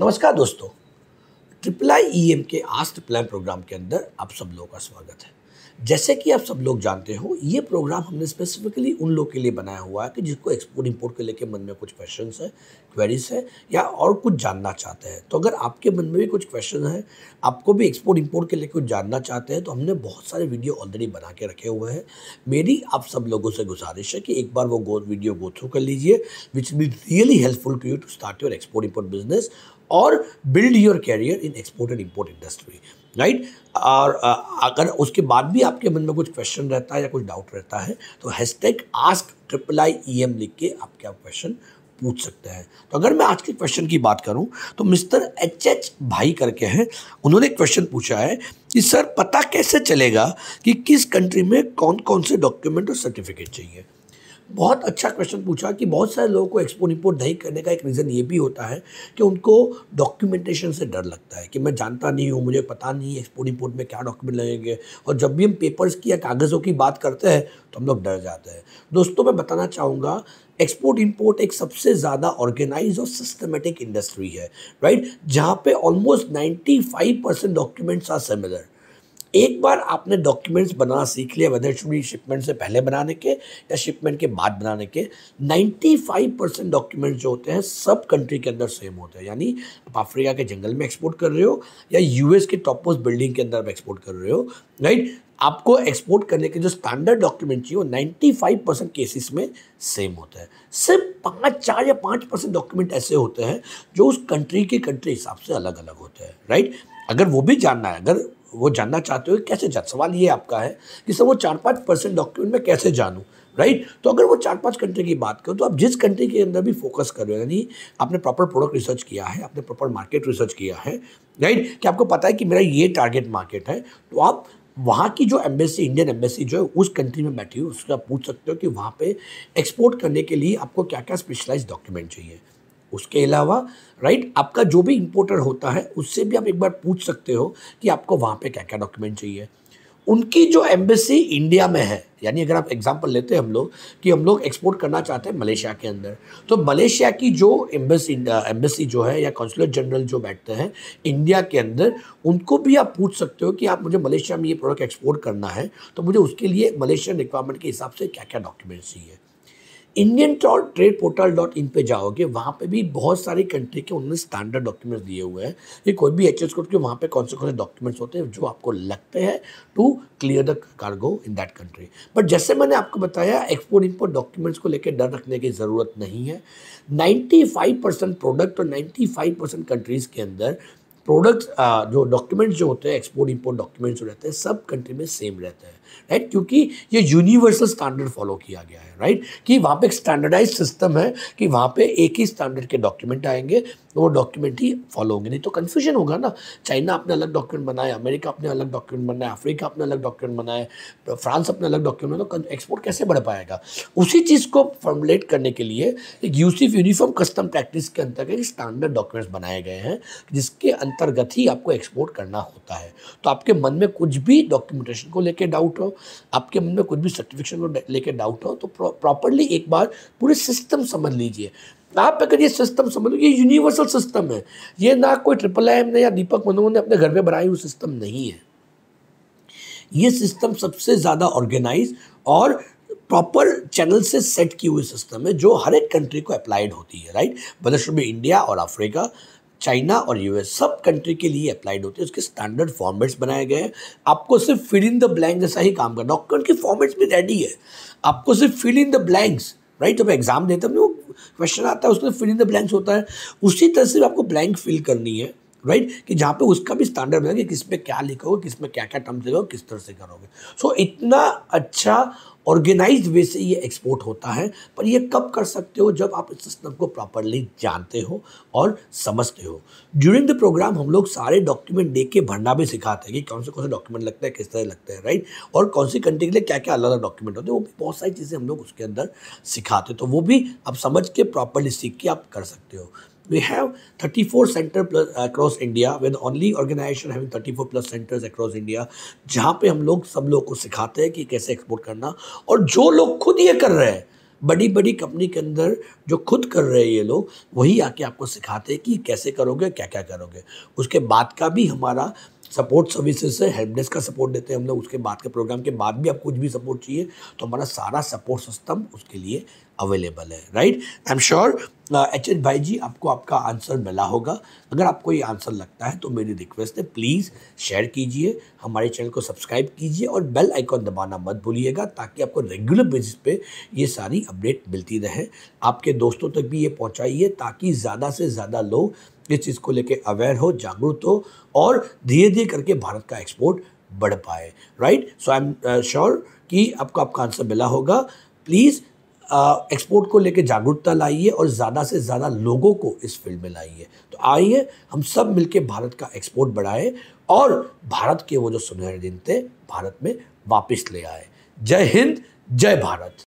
नमस्कार दोस्तों triple I E M के आस्ट प्लान प्रोग्राम के अंदर आप सब लोगों का स्वागत है जैसे कि आप सब लोग जानते हो ये प्रोग्राम हमने स्पेसिफिकली उन लोग के लिए बनाया हुआ है कि जिसको एक्सपोर्ट इंपोर्ट के लेके मन में कुछ क्वेश्चन है क्वेरीज है या और कुछ जानना चाहते हैं तो अगर आपके मन में भी कुछ क्वेश्चन है आपको भी एक्सपोर्ट इंपोर्ट के लिए कुछ जानना चाहते हैं तो हमने बहुत सारे वीडियो ऑलरेडी बना के रखे हुए हैं मेरी आप सब लोगों से गुजारिश है कि एक बार वो गो वीडियो गो थ्रू कर लीजिए which be really helpful to you to start your export import business और build your career in export and import industry right और अगर उसके बाद भी आपके मन में कुछ क्वेश्चन रहता है या कुछ डाउट रहता है तो hashtag ask triple I E M लिख के आपके आप क्वेश्चन पूछ सकते हैं तो अगर मैं आज के क्वेश्चन की बात करूं तो मिस्टर एच एच भाई करके हैं उन्होंने क्वेश्चन पूछा है कि सर पता कैसे चलेगा कि किस कंट्री में कौन कौन से डॉक्यूमेंट और सर्टिफिकेट चाहिए बहुत अच्छा क्वेश्चन पूछा कि बहुत सारे लोगों को एक्सपो रिपोर्ट नहीं करने का एक रीज़न ये भी होता है कि उनको डॉक्यूमेंटेशन से डर लगता है कि मैं जानता नहीं हूँ मुझे पता नहीं एक्सपो रिपोर्ट में क्या डॉक्यूमेंट लगेंगे और जब भी हम पेपर्स की या कागज़ों की बात करते हैं तो हम लोग डर जाते हैं दोस्तों मैं बताना चाहूँगा एक्सपोर्ट इंपोर्ट एक सबसे ज़्यादा ऑर्गेनाइज और सिस्टमेटिक इंडस्ट्री है राइट जहाँ पे almost 95 percent documents are similar एक बार आपने डॉक्यूमेंट्स बनाना सीख लिया वेदर शुड बी शिपमेंट से पहले बनाने के या शिपमेंट के बाद बनाने के 95 परसेंट डॉक्यूमेंट्स जो होते हैं सब कंट्री के अंदर सेम होते हैं यानी आप अफ्रीका के जंगल में एक्सपोर्ट कर रहे हो या यूएस के टॉप मोस्ट बिल्डिंग के अंदर आप एक्सपोर्ट कर रहे हो राइट आपको एक्सपोर्ट करने के जो स्टैंडर्ड डॉक्यूमेंट चाहिए वो फाइव परसेंट केसेस में सेम होता है सिर्फ पाँच चार या पाँच परसेंट डॉक्यूमेंट ऐसे होते हैं जो उस कंट्री के कंट्री हिसाब से अलग अलग होते हैं राइट अगर वो भी जानना है अगर वो जानना चाहते हो कैसे जान सवाल ये आपका है कि सर वो चार पाँच परसेंट डॉक्यूमेंट में कैसे जानूँ राइट तो अगर वो चार पांच कंट्री की बात करो तो आप जिस कंट्री के अंदर भी फोकस कर रहे हो यानी आपने प्रॉपर प्रोडक्ट रिसर्च किया है आपने प्रॉपर मार्केट रिसर्च किया है राइट कि आपको पता है कि मेरा ये टारगेट मार्केट है तो आप वहाँ की जो एम्बेसी इंडियन एम्बेसी जो है उस कंट्री में बैठी हुई उसका पूछ सकते हो कि वहाँ पे एक्सपोर्ट करने के लिए आपको क्या क्या स्पेशलाइज डॉक्यूमेंट चाहिए उसके अलावा राइट आपका जो भी इंपोर्टर होता है उससे भी आप एक बार पूछ सकते हो कि आपको वहाँ पे क्या क्या डॉक्यूमेंट चाहिए उनकी जो एम्बेसी इंडिया में है यानी अगर आप एग्जाम्पल लेते हैं हम लोग कि हम लोग एक्सपोर्ट करना चाहते हैं मलेशिया के अंदर तो मलेशिया की जो एम्बेसी एम्बेसी जो है या कौंसुलर जनरल जो बैठते हैं इंडिया के अंदर उनको भी आप पूछ सकते हो कि आप मुझे मलेशिया में ये प्रोडक्ट एक्सपोर्ट करना है तो मुझे उसके लिए मलेशियन रिक्वायरमेंट के हिसाब से क्या क्या डॉक्यूमेंट्स चाहिए Indian trade portal dot in पर जाओगे वहाँ पे भी बहुत सारी कंट्री के उन्होंने स्टैंडर्ड डॉक्यूमेंट्स दिए हुए हैं कि कोई भी एच एस कोड के वहाँ पे कौन से कौन से डॉक्यूमेंट्स होते हैं जो आपको लगते हैं to clear the cargo in that country but जैसे मैंने आपको बताया एक्सपोर्ट इम्पोर्ट डॉक्यूमेंट्स को लेकर डर रखने की ज़रूरत नहीं है नाइन्टी फाइव परसेंट प्रोडक्ट और नाइन्टी फाइव परसेंट कंट्रीज़ के अंदर प्रोडक्ट uh, जो डॉक्यूमेंट्स जो होते हैं एक्सपोर्ट इंपोर्ट डॉक्यूमेंट्स जो रहते हैं सब कंट्री में सेम रहते हैं राइट क्योंकि ये यूनिवर्सल स्टैंडर्ड फॉलो किया गया है राइट कि वहाँ पे एक स्टैंडर्डाइज सिस्टम है कि वहाँ पे एक ही स्टैंडर्ड के डॉक्यूमेंट आएंगे तो वो डॉक्यूमेंट ही फॉलो होंगे नहीं तो कन्फ्यूजन होगा ना चाइना अपने अलग डॉक्यूमेंट बनाया अमेरिका अपने अलग डॉक्यूमेंट बनाया अफ्रीका अपने अलग डॉक्यूमेंट बनाया फ्रांस अपने अलग डॉक्यूमेंट तो एक्सपोर्ट कैसे बढ़ पाएगा उसी चीज़ को फॉर्मुलेट करने के लिए एक यूसीफ यूनिफॉर्म कस्टम प्रैक्टिस के अंतर्गत स्टैंडर्ड डॉक्यूमेंट्स बनाए गए हैं जिसके अंतर्गत ही आपको एक्सपोर्ट करना होता है तो आपके मन में कुछ भी डॉक्यूमेंटेशन को लेकर डाउट हो आपके मन में कुछ भी सर्टिफिकेशन को लेकर डाउट हो तो प्रॉपरली एक बार पूरे सिस्टम समझ लीजिए आप अगर ये सिस्टम समझो ये यूनिवर्सल सिस्टम है ये ना कोई ट्रिपल एम ने या दीपक मनोहर ने अपने घर में बनाई हुई सिस्टम नहीं है ये सिस्टम सबसे ज़्यादा ऑर्गेनाइज और प्रॉपर चैनल से सेट की हुई सिस्टम है जो हर एक कंट्री को अप्लाइड होती है राइट बदशुब इंडिया और अफ्रीका चाइना और यूएस सब कंट्री के लिए अप्लाइड होते हैं उसके स्टैंडर्ड फॉर्मेट्स बनाए गए हैं आपको सिर्फ फिल इन द ब्लैंक जैसा ही काम करना डॉक्टर की फॉर्मेट्स भी रेडी है आपको सिर्फ fill in the blanks right जब एग्जाम देते हैं वो क्वेश्चन आता है उसमें फिल इन द ब्लैंक्स होता है उसी तरह से आपको ब्लैंक फिल करनी है राइट right? कि जहाँ पे उसका भी स्टैंडर्ड बनेगा कि किस पे क्या लिखोगे किस में क्या क्या टर्म्स लिखोगे किस तरह से करोगे सो so, इतना अच्छा ऑर्गेनाइज वे से ये एक्सपोर्ट होता है पर ये कब कर सकते हो जब आप इस सिस्टम को प्रॉपरली जानते हो और समझते हो ड्यूरिंग द प्रोग्राम हम लोग सारे डॉक्यूमेंट देख के भरना भी सिखाते हैं कि कौन से कौन से डॉक्यूमेंट लगते हैं किस तरह लगते हैं राइट और कौन सी कंट्री के लिए क्या क्या अलग अलग डॉक्यूमेंट होते हैं वो भी बहुत सारी चीज़ें हम लोग उसके अंदर सिखाते तो वो भी आप समझ के प्रॉपरली सीख के आप कर सकते हो We have 34 center plus across India. We're the only organization having 34 plus centers across India. जहाँ पे हम लोग सब लोग को सिखाते हैं कि कैसे एक्सपोर्ट करना और जो लोग खुद ये कर रहे हैं बड़ी बड़ी कंपनी के अंदर जो खुद कर रहे हैं ये लोग वही आके आपको सिखाते हैं कि कैसे करोगे क्या क्या करोगे उसके बाद का भी हमारा सपोर्ट सर्विसेज से हेल्प डेस्क का सपोर्ट देते हैं हम लोग उसके बाद के प्रोग्राम के बाद भी आपको कुछ भी सपोर्ट चाहिए तो हमारा सारा सपोर्ट सिस्टम उसके लिए अवेलेबल है right I am sure H N भाई जी आपको आपका आंसर मिला होगा अगर आपको ये आंसर लगता है तो मेरी रिक्वेस्ट है प्लीज़ शेयर कीजिए हमारे चैनल को सब्सक्राइब कीजिए और बेल आइकॉन दबाना मत भूलिएगा ताकि आपको रेगुलर बेसिस पे ये सारी अपडेट मिलती रहे आपके दोस्तों तक भी ये पहुँचाइए ताकि ज़्यादा से ज़्यादा लोग इस चीज़ को लेकर अवेयर हो जागरूक हो और धीरे धीरे करके भारत का एक्सपोर्ट बढ़ पाए right so I am sure कि आपको आपका आंसर मिला होगा प्लीज़ एक्सपोर्ट को लेकर जागरूकता लाइए और ज़्यादा से ज़्यादा लोगों को इस फील्ड में लाइए तो आइए हम सब मिलकर भारत का एक्सपोर्ट बढ़ाएं और भारत के वो जो सुनहरे दिन थे भारत में वापस ले आए जय हिंद जय भारत